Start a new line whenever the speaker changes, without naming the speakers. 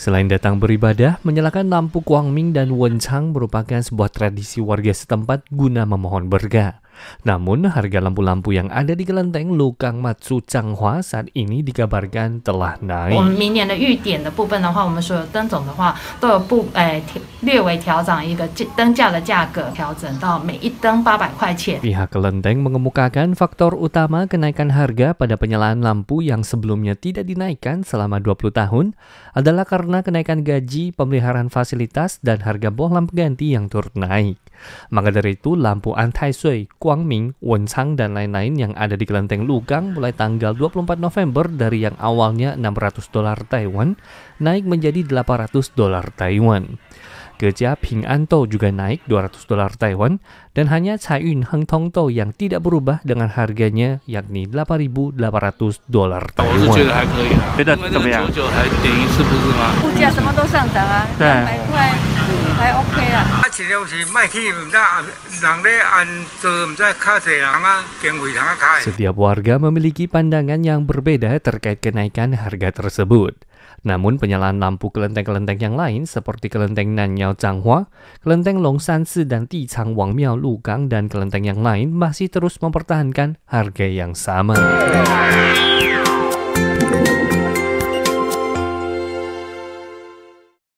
Selain datang beribadah, menyalakan lampu Kuang Ming dan Wenchang merupakan sebuah tradisi warga setempat guna memohon berkah. Namun, harga lampu-lampu yang ada di kelenteng Lukang Matsu Changhua saat ini dikabarkan telah naik. Pihak kelenteng mengemukakan faktor utama kenaikan harga pada penyalaan lampu yang sebelumnya tidak dinaikkan selama 20 tahun adalah karena kenaikan gaji, pemeliharaan fasilitas, dan harga bohlam ganti yang turut naik. Maka dari itu, lampu antai sui, Kuang Ming, Wen chang, dan lain-lain yang ada di kelenteng Lugang mulai tanggal 24 November dari yang awalnya 600 dolar Taiwan naik menjadi 800 dolar Taiwan. Geja Ping An juga naik 200 dolar Taiwan dan hanya Cai Yun Heng Tong Tou yang tidak berubah dengan harganya yakni 8.800 dolar Taiwan. Setiap warga memiliki pandangan yang berbeda terkait kenaikan harga tersebut. Namun penyalaan lampu kelenteng-kelenteng yang lain seperti kelenteng Nanyao Changhua, kelenteng Long Longsansi dan Wang Miao Lukang dan kelenteng yang lain masih terus mempertahankan harga yang sama.